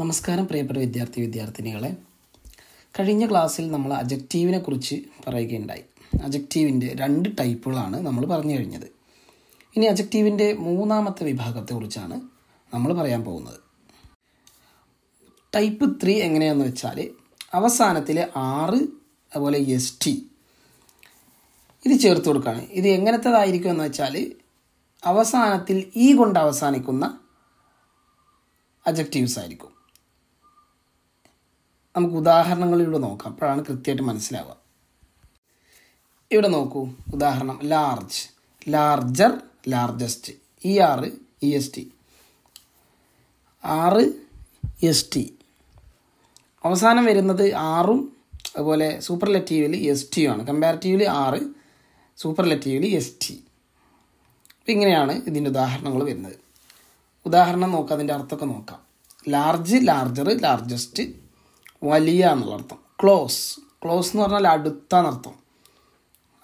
നമസ്കാരം പ്രിയപ്പെട്ട വിദ്യാർത്ഥി വിദ്യാർത്ഥിനികളെ കഴിഞ്ഞ ക്ലാസ്സിൽ നമ്മൾ അജക്റ്റീവിനെ കുറിച്ച് പറയുകയുണ്ടായി അജക്റ്റീവിൻ്റെ രണ്ട് ടൈപ്പുകളാണ് നമ്മൾ പറഞ്ഞു കഴിഞ്ഞത് ഇനി അജക്റ്റീവിൻ്റെ മൂന്നാമത്തെ വിഭാഗത്തെക്കുറിച്ചാണ് നമ്മൾ പറയാൻ പോകുന്നത് ടൈപ്പ് ത്രീ എങ്ങനെയാണെന്ന് വെച്ചാൽ അവസാനത്തിലെ ആറ് അതുപോലെ എസ് ടി ഇത് ചേർത്ത് കൊടുക്കുകയാണ് ഇത് എങ്ങനത്തേതായിരിക്കും എന്ന് വെച്ചാൽ അവസാനത്തിൽ ഈ e കൊണ്ട് അവസാനിക്കുന്ന അജക്റ്റീവ്സ് ആയിരിക്കും നമുക്ക് ഉദാഹരണങ്ങളിലൂടെ നോക്കാം അപ്പോഴാണ് കൃത്യമായിട്ട് മനസ്സിലാവുക ഇവിടെ നോക്കൂ ഉദാഹരണം large larger largest E R E S T R S T അവസാനം വരുന്നത് ആറും അതുപോലെ ലെറ്റീവില് എസ് ടിയുമാണ് കമ്പാരിറ്റീവിലി ആറ് സൂപ്പർലെറ്റീവിലി എസ് ടി ഇങ്ങനെയാണ് ഇതിൻ്റെ ഉദാഹരണങ്ങൾ വരുന്നത് ഉദാഹരണം നോക്കാം അതിൻ്റെ അർത്ഥമൊക്കെ നോക്കാം ലാർജ് ലാർജർ ലാർജസ്റ്റ് വലിയ എന്നുള്ള അർത്ഥം ക്ലോസ് ക്ലോസ് എന്ന് പറഞ്ഞാൽ അടുത്ത എന്നർത്ഥം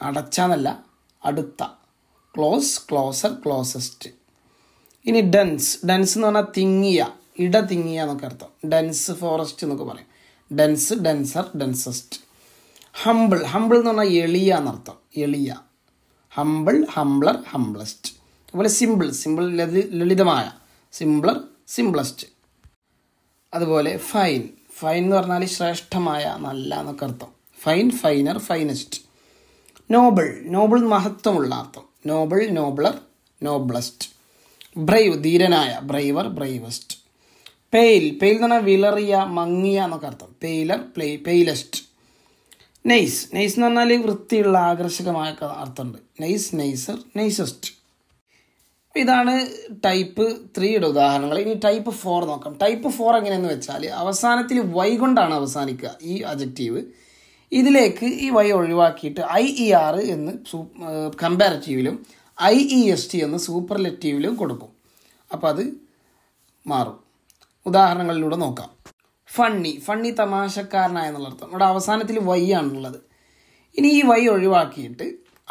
അടച്ചാന്നല്ല അടുത്ത ക്ലോസ് ക്ലോസർ ക്ലോസസ്റ്റ് ഇനി ഡെൻസ് ഡെൻസ് എന്ന് പറഞ്ഞാൽ തിങ്ങിയ ഇട തിങ്ങിയ എന്നൊക്കെ അർത്ഥം ഡെൻസ് ഫോറസ്റ്റ് എന്നൊക്കെ പറയും dense denser densest humble humble എന്ന് പറഞ്ഞാൽ എളിയ എന്നർത്ഥം എളിയ ഹമ്പിൾ ഹംബ്ലർ ഹംബ്ലസ്റ്റ് അതുപോലെ സിമ്പിൾ സിമ്പിൾ ലളിതമായ സിംപ്ലർ സിംപ്ലസ്റ്റ് അതുപോലെ ഫൈൻ ഫൈൻ എന്ന് പറഞ്ഞാൽ ശ്രേഷ്ഠമായ നല്ല എന്നൊക്കെ അർത്ഥം fine finer finest noble noble മഹത്വമുള്ള അർത്ഥം നോബിൾ നോബ്ലർ നോബ്ലസ്റ്റ് ബ്രൈവ് ധീരനായ ബ്രൈവർ ബ്രൈവസ്റ്റ് പെയിൽ പെയിൽ എന്ന് പറഞ്ഞാൽ വിളറിയ മങ്ങിയ എന്നൊക്കെ അർത്ഥം paler pale palest nice nice എന്ന് പറഞ്ഞാൽ വൃത്തിയുള്ള ആകർഷകമായ അർത്ഥമുണ്ട് നെയ്സ് നെയ്സർ നെയ്സസ്റ്റ് ഇതാണ് ടൈപ്പ് ത്രീയുടെ ഉദാഹരണങ്ങൾ ഇനി ടൈപ്പ് ഫോർ നോക്കാം ടൈപ്പ് ഫോർ എങ്ങനെയെന്ന് വെച്ചാൽ അവസാനത്തിൽ വൈ കൊണ്ടാണ് അവസാനിക്കുക ഈ അജക്റ്റീവ് ഇതിലേക്ക് ഈ വൈ ഒഴിവാക്കിയിട്ട് ഐ ഇ ആർ എന്ന് സൂ കമ്പാരറ്റീവിലും ഐ ഇ എസ് ടി എന്ന് സൂപ്പർലെറ്റീവിലും കൊടുക്കും അപ്പോൾ അത് മാറും ഉദാഹരണങ്ങളിലൂടെ നോക്കാം ഫണ്ണി ഫണ്ണി തമാശക്കാരനായ അർത്ഥം ഇവിടെ അവസാനത്തിൽ വൈ ആണുള്ളത് ഇനി ഈ വൈ ഒഴിവാക്കിയിട്ട്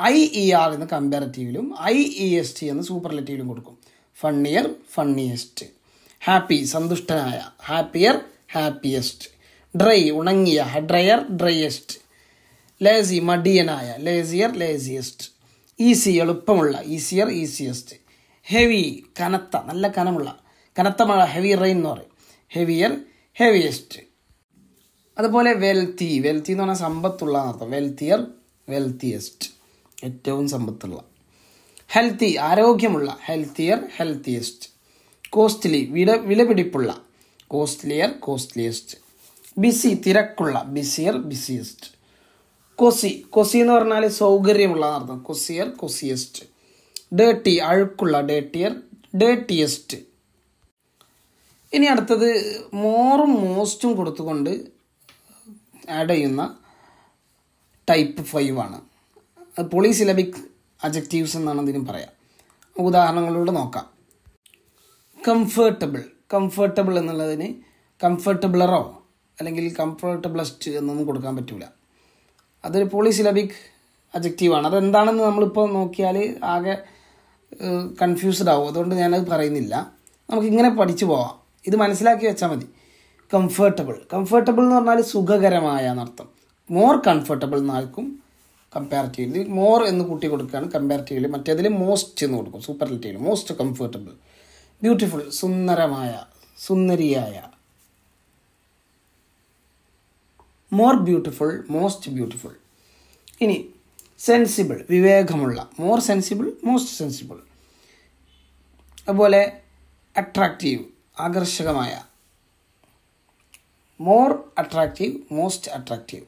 ഐ ഇ ആർ എന്ന് കമ്പാരറ്റീവിലും ഐ ഇ എസ് ടി എന്ന് സൂപ്പർലെറ്റീവിലും കൊടുക്കും ഫണ്ണിയർ ഫണ്ണിയസ്റ്റ് ഹാപ്പി സന്തുഷ്ടനായ ഹാപ്പിയർ ഹാപ്പിയസ്റ്റ് ഡ്രൈ ഉണങ്ങിയ ഡ്രയർ ഡ്രയസ്റ്റ് ലേസി മടിയനായ ലേസിയർ ലേസിയസ്റ്റ് ഈസി എളുപ്പമുള്ള ഈസിയർ ഈസിയസ്റ്റ് ഹെവി കനത്ത നല്ല കനമുള്ള കനത്ത മഴ ഹെവി റെയിൻ എന്ന് പറയും ഹെവിയർ ഹെവിയസ്റ്റ് അതുപോലെ വെൽത്തി വെൽത്തി എന്ന് പറഞ്ഞാൽ സമ്പത്തുള്ള അർത്ഥം വെൽത്തിയർ വെൽത്തിയസ്റ്റ് ഏറ്റവും സമ്പത്തുള്ള ഹെൽത്തി ആരോഗ്യമുള്ള ഹെൽത്തിയർ ഹെൽത്തിയസ്റ്റ് കോസ്റ്റ്ലി വില വിലപിടിപ്പുള്ള കോസ്റ്റ്ലിയർ കോസ്റ്റ്ലിയസ്റ്റ് ബിസി തിരക്കുള്ള ബിസിയർ ബിസിയസ്റ്റ് കൊസി കൊസി എന്ന് പറഞ്ഞാൽ സൗകര്യമുള്ള അർത്ഥം കൊസിയർ കൊസിയസ്റ്റ് ഡേട്ടി അഴുക്കുള്ള ഡേട്ടിയർ ഡേട്ടിയസ്റ്റ് ഇനി അടുത്തത് മോറും മോസ്റ്റും കൊടുത്തുകൊണ്ട് ആഡ് ചെയ്യുന്ന ടൈപ്പ് ഫൈവ് ആണ് പോളിസിലബിക് അജക്റ്റീവ്സ് എന്നാണ് അതിനും പറയാം ഉദാഹരണങ്ങളിലൂടെ നോക്കാം കംഫർട്ടബിൾ കംഫർട്ടബിൾ എന്നുള്ളതിന് കംഫർട്ടബിളറോ അല്ലെങ്കിൽ കംഫർട്ടബിളസ്റ്റ് എന്നൊന്നും കൊടുക്കാൻ പറ്റില്ല അതൊരു പോളിസിലബിക് അജക്റ്റീവാണ് അതെന്താണെന്ന് നമ്മളിപ്പോൾ നോക്കിയാൽ ആകെ കൺഫ്യൂസ്ഡ് ആവും അതുകൊണ്ട് ഞാനത് പറയുന്നില്ല നമുക്കിങ്ങനെ പഠിച്ചു പോവാം ഇത് മനസ്സിലാക്കി വെച്ചാൽ മതി കംഫർട്ടബിൾ കംഫർട്ടബിൾ എന്ന് പറഞ്ഞാൽ സുഖകരമായ എന്നർത്ഥം മോർ കംഫർട്ടബിൾ എന്നാൽക്കും കമ്പാരിറ്റീവ്ലി മോർ എന്ന് കൂട്ടി കൊടുക്കുകയാണ് കമ്പാരിറ്റീവ്ലി മറ്റേതിൽ മോസ്റ്റ് എന്ന് കൊടുക്കും superlative most comfortable beautiful സുന്ദരമായ സുന്ദരിയായ മോർ ബ്യൂട്ടിഫുൾ മോസ്റ്റ് ബ്യൂട്ടിഫുൾ ഇനി സെൻസിബിൾ വിവേകമുള്ള മോർ സെൻസിബിൾ മോസ്റ്റ് സെൻസിബിൾ അതുപോലെ അട്രാക്റ്റീവ് ആകർഷകമായ മോർ അട്രാക്റ്റീവ് മോസ്റ്റ് അട്രാക്റ്റീവ്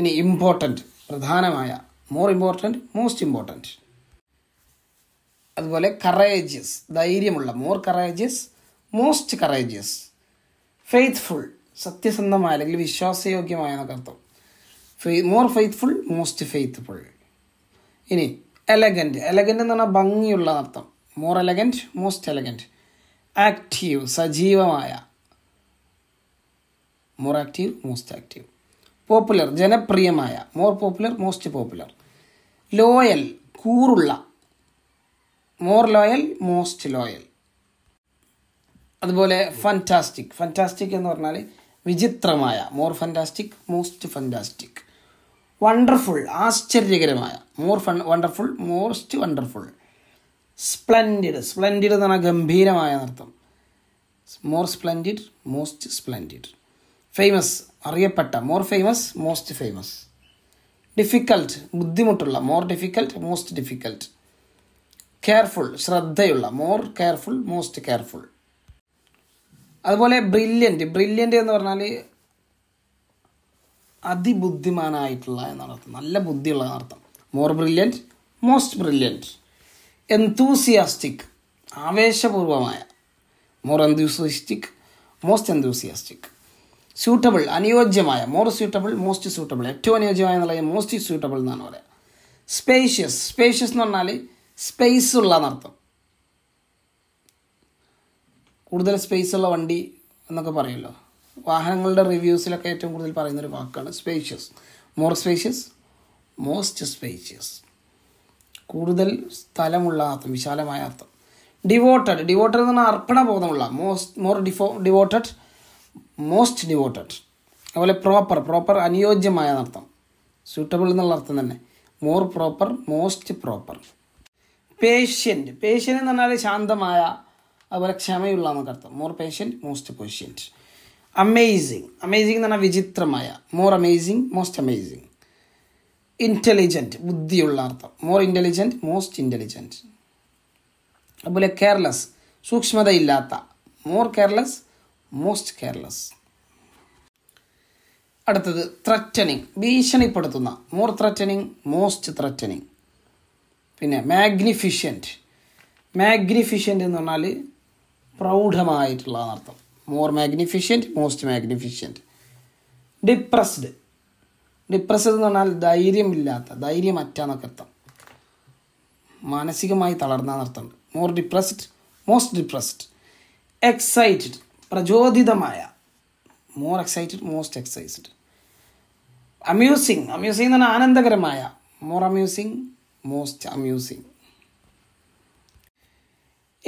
ഇനി ഇമ്പോർട്ടൻറ്റ് പ്രധാനമായ മോർ ഇമ്പോർട്ടൻറ്റ് മോസ്റ്റ് ഇമ്പോർട്ടൻറ്റ് അതുപോലെ കറേജസ് ധൈര്യമുള്ള more courageous most courageous faithful സത്യസന്ധമായ അല്ലെങ്കിൽ വിശ്വാസയോഗ്യമായ എന്നൊക്കെ അർത്ഥം മോർ ഫെയ്ത്ത്ഫുൾ മോസ്റ്റ് ഫെയ്ത്ത്ഫുൾ ഇനി എലഗൻറ്റ് എലഗൻ്റ് എന്ന് പറഞ്ഞാൽ ഭംഗിയുള്ള അർത്ഥം more elegant most elegant active സജീവമായ more active most active popular ജനപ്രിയമായ more popular most popular loyal കൂറുള്ള മോർ ലോയൽ മോസ്റ്റ് ലോയൽ അതുപോലെ ഫൻറ്റാസ്റ്റിക് ഫൻറ്റാസ്റ്റിക് എന്ന് പറഞ്ഞാൽ വിചിത്രമായ more fantastic most fantastic wonderful ആശ്ചര്യകരമായ more fun wonderful most wonderful splendid splendid എന്ന് പറഞ്ഞാൽ ഗംഭീരമായ നൃത്തം more splendid most splendid famous അറിയപ്പെട്ട more famous most famous difficult ബുദ്ധിമുട്ടുള്ള more difficult most difficult careful ശ്രദ്ധയുള്ള മോർ കെയർഫുൾ മോസ്റ്റ് കെയർഫുൾ അതുപോലെ brilliant brilliant എന്ന് പറഞ്ഞാൽ അതിബുദ്ധിമാനായിട്ടുള്ള എന്നാണ് അർത്ഥം നല്ല ബുദ്ധിയുള്ള അർത്ഥം more brilliant most brilliant enthusiastic ആവേശപൂർവമായ more enthusiastic most enthusiastic suitable അനുയോജ്യമായ മോർ സ്യൂട്ടബിൾ മോസ്റ്റ് സ്യൂട്ടബിൾ ഏറ്റവും അനുയോജ്യമായ എന്നുള്ള മോസ്റ്റ് സ്യൂട്ടബിൾ എന്നാണ് പറയുക സ്പേഷ്യസ് സ്പേഷ്യസ് എന്ന് പറഞ്ഞാൽ സ്പേസ് ഉള്ള എന്നർത്ഥം കൂടുതൽ സ്പേസ് ഉള്ള വണ്ടി എന്നൊക്കെ പറയുമല്ലോ വാഹനങ്ങളുടെ റിവ്യൂസിലൊക്കെ ഏറ്റവും കൂടുതൽ പറയുന്നൊരു വാക്കാണ് spacious more spacious most spacious കൂടുതൽ സ്ഥലമുള്ള അർത്ഥം വിശാലമായ അർത്ഥം ഡിവോട്ടഡ് ഡിവോട്ടഡ് എന്ന് പറഞ്ഞാൽ അർപ്പണബോധമുള്ള most more devo devoted most devoted അതുപോലെ പ്രോപ്പർ പ്രോപ്പർ അനുയോജ്യമായ അർത്ഥം സൂട്ടബിൾ എന്നുള്ള അർത്ഥം തന്നെ more proper most proper patient patient എന്ന് പറഞ്ഞാൽ ശാന്തമായ അതുപോലെ ക്ഷമയുള്ള എന്നൊക്കെ അർത്ഥം more patient most patient amazing amazing എന്ന് പറഞ്ഞാൽ വിചിത്രമായ more amazing most amazing intelligent ബുദ്ധിയുള്ള അർത്ഥം മോർ ഇൻ്റലിജൻറ്റ് മോസ്റ്റ് ഇൻ്റലിജൻറ്റ് അതുപോലെ careless സൂക്ഷ്മതയില്ലാത്ത more careless most careless അടുത്തത് ത്രറ്റനിങ് ഭീഷണിപ്പെടുത്തുന്ന മോർ ത്രറ്റനിങ് മോസ്റ്റ് ത്രറ്റനിങ് പിന്നെ മാഗ്നിഫിഷ്യൻറ്റ് മാഗ്നിഫിഷ്യൻ്റ് എന്ന് പറഞ്ഞാൽ പ്രൗഢമായിട്ടുള്ള അർത്ഥം more magnificent most magnificent depressed depressed എന്ന് പറഞ്ഞാൽ ധൈര്യമില്ലാത്ത ധൈര്യമറ്റ എന്നൊക്കെ അർത്ഥം മാനസികമായി തളർന്ന അർത്ഥമുണ്ട് more depressed most depressed excited പ്രചോദിതമായ more excited most excited amusing amusing എന്ന് പറഞ്ഞാൽ ആനന്ദകരമായ മോർ അമ്യൂസിങ് മോസ്റ്റ് അമ്യൂസിങ്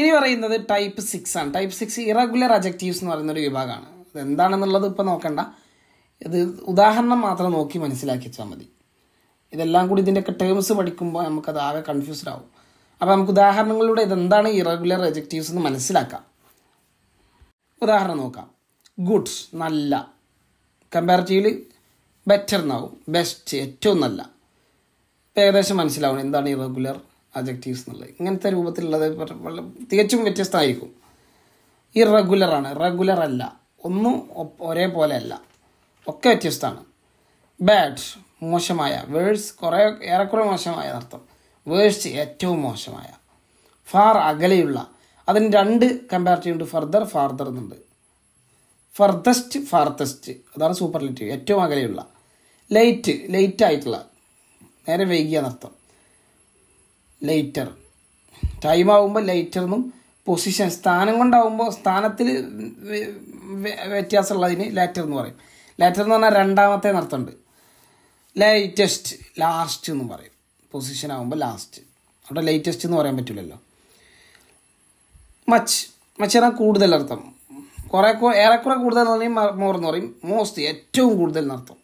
ഇനി പറയുന്നത് ടൈപ്പ് സിക്സ് ആണ് ടൈപ്പ് സിക്സ് ഇറഗുലർ അജക്റ്റീവ്സ് എന്ന് പറയുന്നൊരു വിഭാഗമാണ് അത് എന്താണെന്നുള്ളത് ഇപ്പോൾ നോക്കണ്ട ഇത് ഉദാഹരണം മാത്രം നോക്കി മനസ്സിലാക്കി വെച്ചാൽ മതി ഇതെല്ലാം കൂടി ഇതിൻ്റെയൊക്കെ ടേംസ് പഠിക്കുമ്പോൾ നമുക്കത് ആകെ കൺഫ്യൂസ്ഡ് ആവും അപ്പോൾ നമുക്ക് ഉദാഹരണങ്ങളിലൂടെ ഇതെന്താണ് ഇറഗുലർ അജക്റ്റീവ്സ് എന്ന് മനസ്സിലാക്കാം ഉദാഹരണം നോക്കാം ഗുഡ്സ് നല്ല കമ്പാരിറ്റീവ്ലി ബെറ്റർ എന്നാവും ബെസ്റ്റ് ഏറ്റവും നല്ല ഏകദേശം മനസ്സിലാവണം എന്താണ് ഇറഗുലർ അജക്റ്റീവ്സ് എന്നുള്ളത് ഇങ്ങനത്തെ രൂപത്തിലുള്ളത് തികച്ചും വ്യത്യസ്തമായിരിക്കും ഇറഗുലറാണ് റെഗുലർ അല്ല ഒന്നും ഒരേപോലെ അല്ല ഒക്കെ വ്യത്യസ്തമാണ് ബാഡ് മോശമായ വേഴ്സ് കുറേ ഏറെക്കുറെ മോശമായ അർത്ഥം വേഴ്സ് ഏറ്റവും മോശമായ ഫാർ അകലെയുള്ള അതിന് രണ്ട് കമ്പയർ ചെയ്യുന്നുണ്ട് ഫർദർ ഫാർദർ എന്നുണ്ട് ഫർദസ്റ്റ് ഫാർദസ്റ്റ് അതാണ് സൂപ്പർലേറ്റീവ് ഏറ്റവും അകലെയുള്ള ലൈറ്റ് ലൈറ്റ് ആയിട്ടുള്ള നേരെ വൈകിയ എന്നർത്ഥം ലൈറ്റർ ടൈം ആകുമ്പോൾ ലൈറ്റർ എന്നും പൊസിഷൻ സ്ഥാനം കൊണ്ടാകുമ്പോൾ സ്ഥാനത്തിൽ വ്യത്യാസമുള്ളതിന് ലാറ്റർ എന്ന് പറയും ലാറ്റർ എന്ന് പറഞ്ഞാൽ രണ്ടാമത്തെ നടത്തുണ്ട് ലേറ്റസ്റ്റ് ലാസ്റ്റ് എന്ന് പറയും പൊസിഷൻ ആകുമ്പോൾ ലാസ്റ്റ് അവിടെ ലേറ്റസ്റ്റ് എന്ന് പറയാൻ പറ്റില്ലല്ലോ മച്ച് മച്ച് എന്ന കൂടുതൽ അർത്ഥം കുറേ ഏറെക്കുറെ കൂടുതൽ എന്ന് പറയും മോർ എന്ന് പറയും മോസ്റ്റ് ഏറ്റവും കൂടുതൽ എന്നർത്ഥം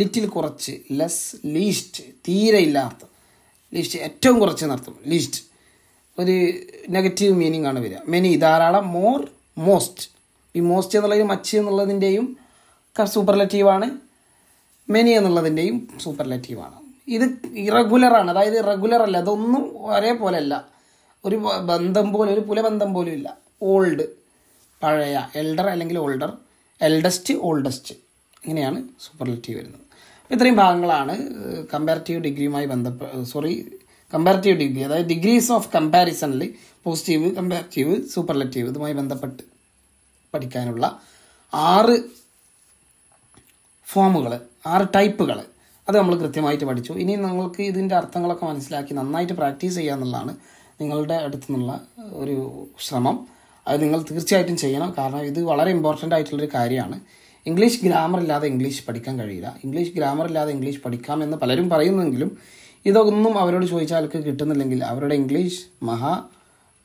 ലിറ്റിൽ കുറച്ച് ലെസ് ലീസ്റ്റ് തീരെ ഇല്ലാത്ത ലീസ്റ്റ് ഏറ്റവും കുറച്ച് എന്നർത്ഥം ലീസ്റ്റ് ഒരു നെഗറ്റീവ് മീനിങ് ആണ് വരിക മെനി ധാരാളം മോർ മോസ്റ്റ് ഈ മോസ്റ്റ് എന്നുള്ളത് മച്ച് എന്നുള്ളതിൻ്റെയും സൂപ്പർലറ്റീവാണ് മെനി എന്നുള്ളതിൻ്റെയും സൂപ്പർലറ്റീവാണ് ഇത് ഇറഗുലറാണ് അതായത് റെഗുലർ അല്ല അതൊന്നും ഒരേപോലെ അല്ല ഒരു ബന്ധം പോലും ഒരു പുലബന്ധം പോലും ഇല്ല ഓൾഡ് പഴയ എൽഡർ അല്ലെങ്കിൽ ഓൾഡർ എൽഡസ്റ്റ് ഓൾഡസ്റ്റ് ഇങ്ങനെയാണ് സൂപ്പർലെറ്റീവ് വരുന്നത് ഇത്രയും ഭാഗങ്ങളാണ് കമ്പാരിറ്റീവ് ഡിഗ്രിയുമായി ബന്ധപ്പെട്ട സോറി കമ്പാരിറ്റീവ് ഡിഗ്രി അതായത് ഡിഗ്രീസ് ഓഫ് കമ്പാരിസണിൽ പോസിറ്റീവ് കമ്പാരിറ്റീവ് സൂപ്പർലെറ്റീവ് ഇതുമായി ബന്ധപ്പെട്ട് പഠിക്കാനുള്ള ആറ് ഫോമുകൾ ആറ് ടൈപ്പുകൾ അത് നമ്മൾ കൃത്യമായിട്ട് പഠിച്ചു ഇനി നിങ്ങൾക്ക് ഇതിൻ്റെ അർത്ഥങ്ങളൊക്കെ മനസ്സിലാക്കി നന്നായിട്ട് പ്രാക്ടീസ് ചെയ്യുക എന്നുള്ളതാണ് നിങ്ങളുടെ അടുത്തു നിന്നുള്ള ഒരു ശ്രമം അത് നിങ്ങൾ തീർച്ചയായിട്ടും ചെയ്യണം കാരണം ഇത് വളരെ ഇമ്പോർട്ടൻ്റ് ആയിട്ടുള്ളൊരു കാര്യമാണ് ഇംഗ്ലീഷ് ഗ്രാമർ ഇല്ലാതെ ഇംഗ്ലീഷ് പഠിക്കാൻ കഴിയില്ല ഇംഗ്ലീഷ് ഗ്രാമർ ഇല്ലാതെ ഇംഗ്ലീഷ് പഠിക്കാം എന്ന് പലരും പറയുന്നെങ്കിലും ഇതൊന്നും അവരോട് ചോദിച്ചാൽ അവർക്ക് കിട്ടുന്നില്ലെങ്കിൽ അവരുടെ ഇംഗ്ലീഷ് മഹാ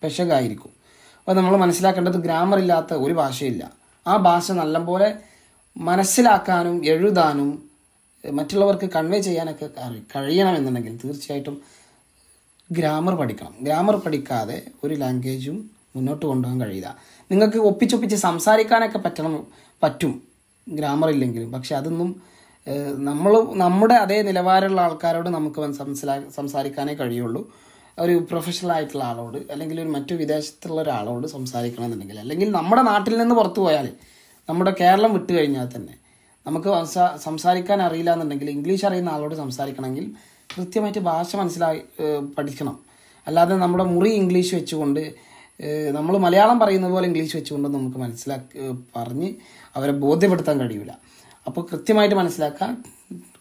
പെഷകായിരിക്കും അപ്പോൾ നമ്മൾ മനസ്സിലാക്കേണ്ടത് ഗ്രാമർ ഇല്ലാത്ത ഒരു ഭാഷയില്ല ആ ഭാഷ നല്ലപോലെ മനസ്സിലാക്കാനും എഴുതാനും മറ്റുള്ളവർക്ക് കൺവേ ചെയ്യാനൊക്കെ കഴിയണമെന്നുണ്ടെങ്കിൽ തീർച്ചയായിട്ടും ഗ്രാമർ പഠിക്കണം ഗ്രാമർ പഠിക്കാതെ ഒരു ലാംഗ്വേജും മുന്നോട്ട് കൊണ്ടുപോകാൻ കഴിയില്ല നിങ്ങൾക്ക് ഒപ്പിച്ചൊപ്പിച്ച് സംസാരിക്കാനൊക്കെ പറ്റണം പറ്റും ഗ്രാമർ ഇല്ലെങ്കിലും പക്ഷെ അതൊന്നും നമ്മൾ നമ്മുടെ അതേ നിലവാരമുള്ള ആൾക്കാരോട് നമുക്ക് സംസാ സംസാരിക്കാനേ കഴിയുള്ളൂ ഒരു പ്രൊഫഷണൽ ആയിട്ടുള്ള ആളോട് അല്ലെങ്കിൽ ഒരു മറ്റു വിദേശത്തുള്ള ഒരാളോട് സംസാരിക്കണമെന്നുണ്ടെങ്കിൽ അല്ലെങ്കിൽ നമ്മുടെ നാട്ടിൽ നിന്ന് പുറത്തു പോയാൽ നമ്മുടെ കേരളം വിട്ടു കഴിഞ്ഞാൽ തന്നെ നമുക്ക് സംസാരിക്കാൻ അറിയില്ല എന്നുണ്ടെങ്കിൽ ഇംഗ്ലീഷ് അറിയുന്ന ആളോട് സംസാരിക്കണമെങ്കിൽ കൃത്യമായിട്ട് ഭാഷ മനസ്സിലായി പഠിക്കണം അല്ലാതെ നമ്മുടെ മുറി ഇംഗ്ലീഷ് വെച്ചുകൊണ്ട് നമ്മൾ മലയാളം പറയുന്ന പോലെ ഇംഗ്ലീഷ് വെച്ചുകൊണ്ട് നമുക്ക് മനസ്സിലാക്കി പറഞ്ഞ് അവരെ ബോധ്യപ്പെടുത്താൻ കഴിയില്ല അപ്പോൾ കൃത്യമായിട്ട് മനസ്സിലാക്കുക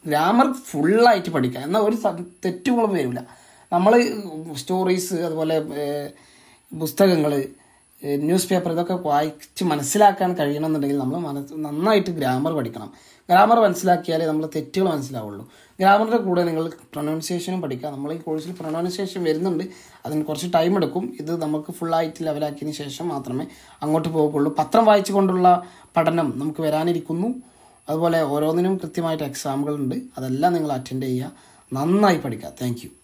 ഗ്രാമർ ഫുള്ളായിട്ട് പഠിക്കുക എന്നാൽ ഒരു തെറ്റുകളും വരില്ല നമ്മൾ സ്റ്റോറീസ് അതുപോലെ പുസ്തകങ്ങൾ ന്യൂസ് പേപ്പർ ഇതൊക്കെ വായിച്ച് മനസ്സിലാക്കാൻ കഴിയണമെന്നുണ്ടെങ്കിൽ നമ്മൾ നന്നായിട്ട് ഗ്രാമർ പഠിക്കണം ഗ്രാമർ മനസ്സിലാക്കിയാലേ നമ്മൾ തെറ്റുകൾ മനസ്സിലാവുള്ളൂ ഗ്രാമറിൻ്റെ കൂടെ നിങ്ങൾ പ്രൊനൗൺസിയേഷനും പഠിക്കുക നമ്മൾ ഈ കോഴ്സിൽ പ്രൊനൗൺസിയേഷൻ വരുന്നുണ്ട് അതിന് കുറച്ച് ടൈം എടുക്കും ഇത് നമുക്ക് ഫുള്ളായിട്ട് ലെവലാക്കിയതിന് ശേഷം മാത്രമേ അങ്ങോട്ട് പോകുള്ളൂ പത്രം വായിച്ചുകൊണ്ടുള്ള പഠനം നമുക്ക് വരാനിരിക്കുന്നു അതുപോലെ ഓരോന്നിനും കൃത്യമായിട്ട് എക്സാമുകളുണ്ട് അതെല്ലാം നിങ്ങൾ അറ്റൻഡ് ചെയ്യുക നന്നായി പഠിക്കുക താങ്ക്